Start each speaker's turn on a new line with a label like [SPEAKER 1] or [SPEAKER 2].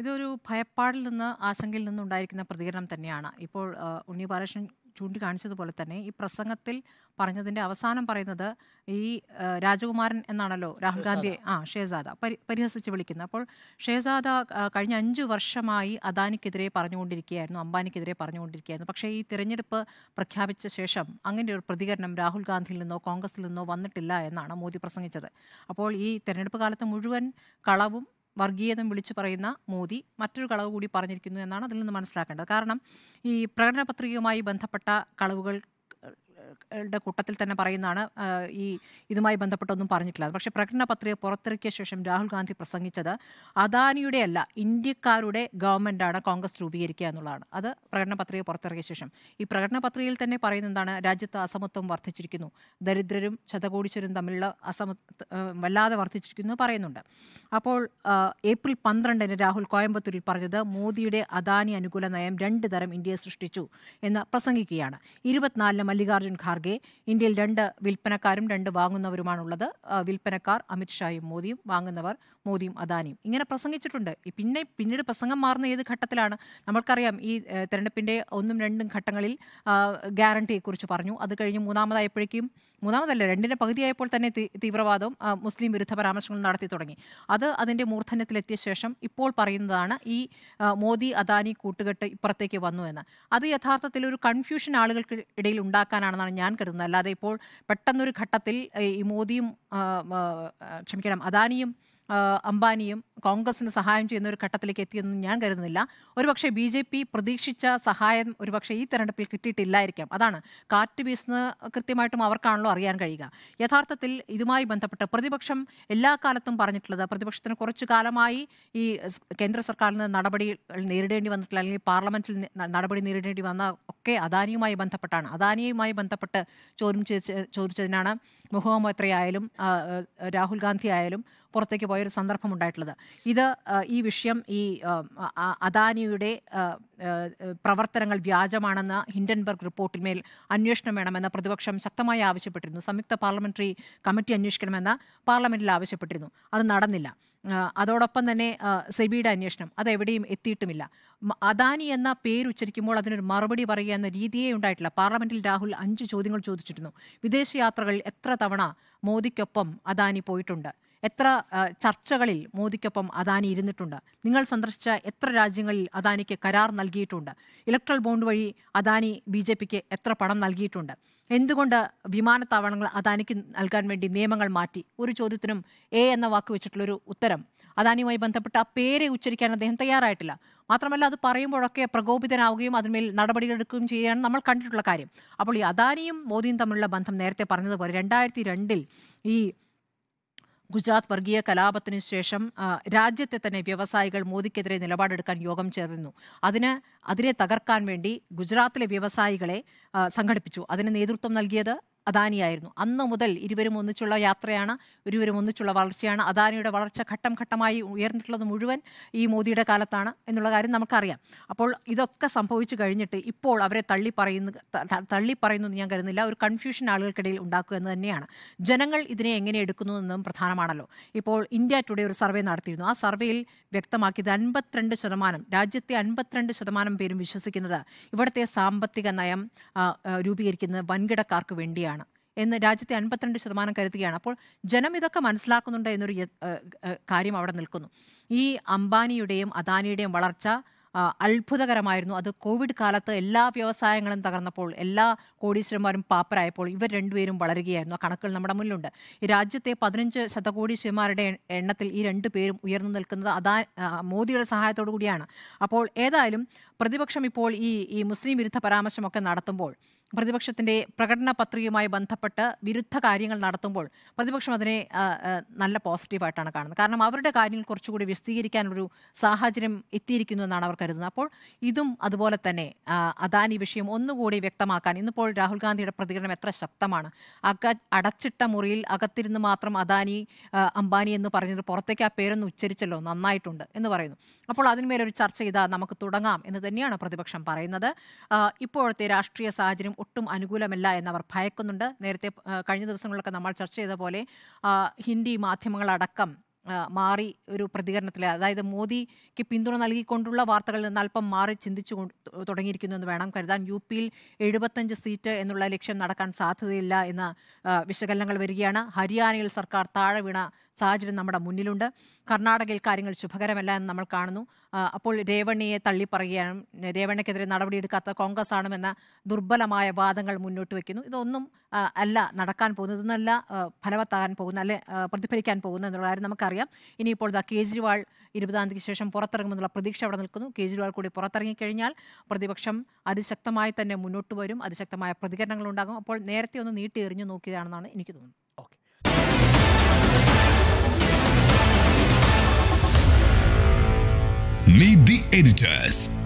[SPEAKER 1] ഇതൊരു ഭയപ്പാടിൽ നിന്ന് ആശങ്കയിൽ നിന്നുണ്ടായിരിക്കുന്ന പ്രതികരണം തന്നെയാണ് ഇപ്പോൾ ഉണ്ണി ബാലകൃഷ്ണൻ ചൂണ്ടിക്കാണിച്ചതുപോലെ തന്നെ ഈ പ്രസംഗത്തിൽ പറഞ്ഞതിൻ്റെ അവസാനം പറയുന്നത് ഈ രാജകുമാരൻ എന്നാണല്ലോ രാഹുൽ ഗാന്ധിയെ ആ ഷേസാദ പരിഹസിച്ച് വിളിക്കുന്നത് അപ്പോൾ ഷേസാദ കഴിഞ്ഞ അഞ്ച് വർഷമായി അദാനിക്കെതിരെ പറഞ്ഞുകൊണ്ടിരിക്കുകയായിരുന്നു അംബാനിക്കെതിരെ പറഞ്ഞുകൊണ്ടിരിക്കുകയായിരുന്നു പക്ഷേ ഈ തിരഞ്ഞെടുപ്പ് പ്രഖ്യാപിച്ച ശേഷം അങ്ങനെ ഒരു പ്രതികരണം രാഹുൽ ഗാന്ധിയിൽ നിന്നോ കോൺഗ്രസിൽ നിന്നോ വന്നിട്ടില്ല എന്നാണ് മോദി പ്രസംഗിച്ചത് അപ്പോൾ ഈ തിരഞ്ഞെടുപ്പ് കാലത്ത് മുഴുവൻ കളവും വർഗീയതം വിളിച്ചു പറയുന്ന മോദി മറ്റൊരു കളവ് കൂടി പറഞ്ഞിരിക്കുന്നു എന്നാണ് അതിൽ നിന്ന് മനസ്സിലാക്കേണ്ടത് കാരണം ഈ പ്രകടന പത്രികയുമായി ബന്ധപ്പെട്ട കളവുകൾ കൂട്ടത്തിൽ തന്നെ പറയുന്നതാണ് ഈ ഇതുമായി ബന്ധപ്പെട്ടൊന്നും പറഞ്ഞിട്ടില്ല പക്ഷേ പ്രകടന പത്രിക പുറത്തിറക്കിയ ശേഷം രാഹുൽ ഗാന്ധി പ്രസംഗിച്ചത് അദാനിയുടെ അല്ല ഇന്ത്യക്കാരുടെ ഗവൺമെൻറ്റാണ് കോൺഗ്രസ് രൂപീകരിക്കുക എന്നുള്ളതാണ് അത് പ്രകടന പത്രിക പുറത്തിറക്കിയ ശേഷം ഈ പ്രകടന പത്രികയിൽ തന്നെ പറയുന്നതാണ് രാജ്യത്ത് അസമത്വം വർദ്ധിച്ചിരിക്കുന്നു ദരിദ്രരും ശതകോടിച്ചരും തമ്മിലുള്ള അസമ വല്ലാതെ വർദ്ധിച്ചിരിക്കുന്നു പറയുന്നുണ്ട് അപ്പോൾ ഏപ്രിൽ പന്ത്രണ്ടിന് രാഹുൽ കോയമ്പത്തൂരിൽ പറഞ്ഞത് മോദിയുടെ അദാനി അനുകൂല നയം രണ്ട് തരം ഇന്ത്യയെ സൃഷ്ടിച്ചു എന്ന് പ്രസംഗിക്കുകയാണ് ഇരുപത്തിനാലിന് മല്ലികാർജ്ജുൻ മല്ലികാർജ്ജുൻ ഖാർഗെ ഇന്ത്യയിൽ രണ്ട് വിൽപ്പനക്കാരും രണ്ട് വാങ്ങുന്നവരുമാണുള്ളത് വിൽപ്പനക്കാർ അമിത്ഷായും മോദിയും വാങ്ങുന്നവർ മോദിയും അദാനിയും ഇങ്ങനെ പ്രസംഗിച്ചിട്ടുണ്ട് പിന്നെ പിന്നീട് പ്രസംഗം മാറുന്ന ഏത് ഘട്ടത്തിലാണ് നമ്മൾക്കറിയാം ഈ തെരഞ്ഞെടുപ്പിൻ്റെ ഒന്നും രണ്ടും ഘട്ടങ്ങളിൽ ഗ്യാരണ്ടിയെക്കുറിച്ച് പറഞ്ഞു അത് കഴിഞ്ഞ് മൂന്നാമതായപ്പോഴേക്കും മൂന്നാമതല്ല രണ്ടിൻ്റെ പകുതിയായപ്പോൾ തന്നെ തീവ്രവാദവും മുസ്ലിം വിരുദ്ധ പരാമർശങ്ങൾ നടത്തി തുടങ്ങി അത് അതിൻ്റെ മൂർധന്യത്തിലെത്തിയ ശേഷം ഇപ്പോൾ പറയുന്നതാണ് ഈ മോദി അദാനി കൂട്ടുകെട്ട് ഇപ്പുറത്തേക്ക് വന്നു എന്ന് അത് യഥാർത്ഥത്തിൽ ഒരു കൺഫ്യൂഷൻ ആളുകൾക്ക് ഇടയിൽ ഉണ്ടാക്കാനാണെന്നാണ് ഞാൻ കരുതുന്നത് അല്ലാതെ ഇപ്പോൾ പെട്ടെന്നൊരു ഘട്ടത്തിൽ ഈ മോദിയും ക്ഷമിക്കണം അദാനിയും അംബാനിയും കോൺഗ്രസിന് സഹായം ചെയ്യുന്ന ഒരു ഘട്ടത്തിലേക്ക് എത്തിയെന്നും ഞാൻ കരുതുന്നില്ല ഒരുപക്ഷെ ബി ജെ പി പ്രതീക്ഷിച്ച സഹായം ഒരുപക്ഷെ ഈ തെരഞ്ഞെടുപ്പിൽ കിട്ടിയിട്ടില്ലായിരിക്കാം അതാണ് കാറ്റ് വീശുന്ന കൃത്യമായിട്ടും അവർക്കാണല്ലോ അറിയാൻ കഴിയുക യഥാർത്ഥത്തിൽ ഇതുമായി ബന്ധപ്പെട്ട് പ്രതിപക്ഷം എല്ലാ കാലത്തും പറഞ്ഞിട്ടുള്ളത് പ്രതിപക്ഷത്തിന് കുറച്ചു കാലമായി ഈ കേന്ദ്ര സർക്കാരിൽ നിന്ന് നടപടികൾ നേരിടേണ്ടി വന്നിട്ടില്ല അല്ലെങ്കിൽ പാർലമെന്റിൽ നടപടി നേരിടേണ്ടി വന്ന ഒക്കെ അദാനിയുമായി ബന്ധപ്പെട്ടാണ് അദാനിയുമായി ബന്ധപ്പെട്ട് ചോദ്യം ചോദിച്ചതിനാണ് മുഹമ്മദ് മൊത്രയായാലും രാഹുൽ ഗാന്ധി ആയാലും പുറത്തേക്ക് പോയൊരു സന്ദർഭം ഉണ്ടായിട്ടുള്ളത് ഇത് ഈ വിഷയം ഈ അദാനിയുടെ പ്രവർത്തനങ്ങൾ വ്യാജമാണെന്ന ഹിൻഡൻബർഗ് റിപ്പോർട്ടിന്മേൽ അന്വേഷണം വേണമെന്ന് പ്രതിപക്ഷം ശക്തമായി ആവശ്യപ്പെട്ടിരുന്നു സംയുക്ത പാർലമെന്ററി കമ്മിറ്റി അന്വേഷിക്കണമെന്ന് പാർലമെന്റിൽ ആവശ്യപ്പെട്ടിരുന്നു അത് നടന്നില്ല അതോടൊപ്പം തന്നെ സെബിയുടെ അന്വേഷണം അതെവിടെയും എത്തിയിട്ടുമില്ല അദാനി എന്ന പേരുച്ചരിക്കുമ്പോൾ അതിനൊരു മറുപടി പറയുക എന്ന രീതിയേ ഉണ്ടായിട്ടില്ല പാർലമെന്റിൽ രാഹുൽ അഞ്ച് ചോദ്യങ്ങൾ ചോദിച്ചിരുന്നു വിദേശയാത്രകൾ എത്ര തവണ മോദിക്കൊപ്പം അദാനി പോയിട്ടുണ്ട് എത്ര ചർച്ചകളിൽ മോദിക്കൊപ്പം അദാനി ഇരുന്നിട്ടുണ്ട് നിങ്ങൾ സന്ദർശിച്ച എത്ര രാജ്യങ്ങളിൽ അദാനിക്ക് കരാർ നൽകിയിട്ടുണ്ട് ഇലക്ട്രൽ ബോണ്ട് വഴി അദാനി ബി ജെ പിക്ക് എത്ര പണം നൽകിയിട്ടുണ്ട് എന്തുകൊണ്ട് വിമാനത്താവളങ്ങൾ അദാനിക്ക് നൽകാൻ വേണ്ടി നിയമങ്ങൾ മാറ്റി ഒരു ചോദ്യത്തിനും എ എന്ന വാക്ക് വെച്ചിട്ടുള്ളൊരു ഉത്തരം അദാനിയുമായി ബന്ധപ്പെട്ട ആ പേരെ ഉച്ചരിക്കാൻ അദ്ദേഹം തയ്യാറായിട്ടില്ല മാത്രമല്ല അത് പറയുമ്പോഴൊക്കെ പ്രകോപിതനാവുകയും അതിന്മേൽ നടപടികളെടുക്കുകയും ചെയ്യുകയാണ് നമ്മൾ കണ്ടിട്ടുള്ള കാര്യം അപ്പോൾ ഈ അദാനിയും മോദിയും തമ്മിലുള്ള ബന്ധം നേരത്തെ പറഞ്ഞതുപോലെ രണ്ടായിരത്തി രണ്ടിൽ ഈ ഗുജറാത്ത് വർഗീയ കലാപത്തിന് ശേഷം രാജ്യത്തെ തന്നെ വ്യവസായികൾ മോദിക്കെതിരെ നിലപാടെടുക്കാൻ യോഗം ചേർന്നു അതിന് അതിനെ തകർക്കാൻ വേണ്ടി ഗുജറാത്തിലെ വ്യവസായികളെ സംഘടിപ്പിച്ചു അതിന് നേതൃത്വം നൽകിയത് അദാനിയായിരുന്നു അന്ന് മുതൽ ഇരുവരും ഒന്നിച്ചുള്ള യാത്രയാണ് ഇരുവരും ഒന്നിച്ചുള്ള വളർച്ചയാണ് അദാനിയുടെ വളർച്ച ഘട്ടം ഘട്ടമായി ഉയർന്നിട്ടുള്ളത് മുഴുവൻ ഈ മോദിയുടെ കാലത്താണ് എന്നുള്ള കാര്യം നമുക്കറിയാം അപ്പോൾ ഇതൊക്കെ സംഭവിച്ചു കഴിഞ്ഞിട്ട് ഇപ്പോൾ അവരെ തള്ളി പറയുന്ന തള്ളി പറയുന്നു ഞാൻ കരുതുന്നില്ല ഒരു കൺഫ്യൂഷൻ ആളുകൾക്കിടയിൽ ഉണ്ടാക്കുക എന്ന് തന്നെയാണ് ജനങ്ങൾ ഇതിനെ എങ്ങനെ എടുക്കുന്നു എന്നതും പ്രധാനമാണല്ലോ ഇപ്പോൾ ഇന്ത്യ ടുഡേ ഒരു സർവേ നടത്തിയിരുന്നു ആ സർവേയിൽ വ്യക്തമാക്കിയത് അൻപത്തിരണ്ട് ശതമാനം രാജ്യത്തെ അൻപത്തിരണ്ട് ശതമാനം പേരും വിശ്വസിക്കുന്നത് ഇവിടുത്തെ സാമ്പത്തിക നയം രൂപീകരിക്കുന്നത് വൻകിടക്കാർക്ക് വേണ്ടിയാണ് എന്ന് രാജ്യത്തെ അൻപത്തിരണ്ട് ശതമാനം കരുതുകയാണ് അപ്പോൾ ജനം ഇതൊക്കെ മനസ്സിലാക്കുന്നുണ്ട് എന്നൊരു കാര്യം അവിടെ നിൽക്കുന്നു ഈ അംബാനിയുടെയും അദാനിയുടെയും വളർച്ച അത്ഭുതകരമായിരുന്നു അത് കോവിഡ് കാലത്ത് എല്ലാ വ്യവസായങ്ങളും തകർന്നപ്പോൾ എല്ലാ കോടീശ്വരന്മാരും പാപ്പരായപ്പോൾ ഇവർ രണ്ടുപേരും വളരുകയായിരുന്നു ആ കണക്കുകൾ നമ്മുടെ മുന്നിലുണ്ട് ഈ രാജ്യത്തെ പതിനഞ്ച് ശതകോടീശ്വരന്മാരുടെ എണ്ണത്തിൽ ഈ രണ്ടു പേരും ഉയർന്നു നിൽക്കുന്നത് അതാ മോദിയുടെ സഹായത്തോടു കൂടിയാണ് അപ്പോൾ ഏതായാലും പ്രതിപക്ഷം ഇപ്പോൾ ഈ ഈ മുസ്ലിം വിരുദ്ധ പരാമർശമൊക്കെ നടത്തുമ്പോൾ പ്രതിപക്ഷത്തിന്റെ പ്രകടന പത്രികയുമായി ബന്ധപ്പെട്ട് വിരുദ്ധ കാര്യങ്ങൾ നടത്തുമ്പോൾ പ്രതിപക്ഷം അതിനെ നല്ല പോസിറ്റീവായിട്ടാണ് കാണുന്നത് കാരണം അവരുടെ കാര്യങ്ങൾ കുറച്ചുകൂടി വിശദീകരിക്കാനൊരു സാഹചര്യം എത്തിയിരിക്കുന്നു എന്നാണ് അവർ കരുതുന്നത് അപ്പോൾ ഇതും അതുപോലെ തന്നെ അദാനി വിഷയം ഒന്നുകൂടി വ്യക്തമാക്കാൻ ഇന്നിപ്പോൾ രാഹുൽ ഗാന്ധിയുടെ പ്രതികരണം എത്ര ശക്തമാണ് അക അടച്ചിട്ട മുറിയിൽ അകത്തിരുന്ന് മാത്രം അദാനി അംബാനി എന്ന് പറഞ്ഞത് പുറത്തേക്ക് ആ പേരൊന്ന് ഉച്ചരിച്ചല്ലോ നന്നായിട്ടുണ്ട് എന്ന് പറയുന്നു അപ്പോൾ അതിന്മേലൊരു ചർച്ച ചെയ്താൽ നമുക്ക് തുടങ്ങാം എന്ന് തന്നെയാണ് പ്രതിപക്ഷം പറയുന്നത് ഇപ്പോഴത്തെ രാഷ്ട്രീയ സാഹചര്യം ഒട്ടും അനുകൂലമല്ല എന്നവർ ഭയക്കുന്നുണ്ട് നേരത്തെ കഴിഞ്ഞ ദിവസങ്ങളിലൊക്കെ നമ്മൾ ചർച്ച ചെയ്ത പോലെ ഹിന്ദി മാധ്യമങ്ങളടക്കം മാറി ഒരു പ്രതികരണത്തിൽ അതായത് മോദിക്ക് പിന്തുണ നൽകിക്കൊണ്ടുള്ള വാർത്തകളിൽ നിന്ന് അല്പം മാറി ചിന്തിച്ചു തുടങ്ങിയിരിക്കുന്നു എന്ന് വേണം കരുതാൻ യു പിയിൽ എഴുപത്തഞ്ച് സീറ്റ് എന്നുള്ള ലക്ഷ്യം നടക്കാൻ സാധ്യതയില്ല എന്ന വിശകലനങ്ങൾ വരികയാണ് ഹരിയാനയിൽ സർക്കാർ താഴെ വീണ സാഹചര്യം നമ്മുടെ മുന്നിലുണ്ട് കർണാടകയിൽ കാര്യങ്ങൾ ശുഭകരമല്ല എന്ന് നമ്മൾ കാണുന്നു അപ്പോൾ രേവണ്ണിയെ തള്ളിപ്പറയുകയാണ് രേവണ്ണയ്ക്കെതിരെ നടപടിയെടുക്കാത്ത കോൺഗ്രസ് ആണെന്ന ദുർബലമായ വാദങ്ങൾ മുന്നോട്ട് വയ്ക്കുന്നു ഇതൊന്നും അല്ല നടക്കാൻ പോകുന്നത് ഇതൊന്നല്ല ഫലവത്താകാൻ പോകുന്ന അല്ലെ പ്രതിഫലിക്കാൻ പോകുന്ന എന്നുള്ള കാര്യം നമുക്കറിയാം ഇനിയിപ്പോൾ ഇതാ കേജ്രിവാൾ ഇരുപതാം തീയതിക്ക് ശേഷം പുറത്തിറങ്ങുമെന്നുള്ള പ്രതീക്ഷ അവിടെ നിൽക്കുന്നു കേജ്രിവാൾ കൂടി പുറത്തിറങ്ങിക്കഴിഞ്ഞാൽ പ്രതിപക്ഷം അതിശക്തമായി തന്നെ മുന്നോട്ട് വരും അതിശക്തമായ പ്രതികരണങ്ങളുണ്ടാകും അപ്പോൾ നേരത്തെ ഒന്ന് നീട്ടി എറിഞ്ഞു നോക്കിയതാണെന്നാണ് എനിക്ക് തോന്നുന്നത് Meet the editors.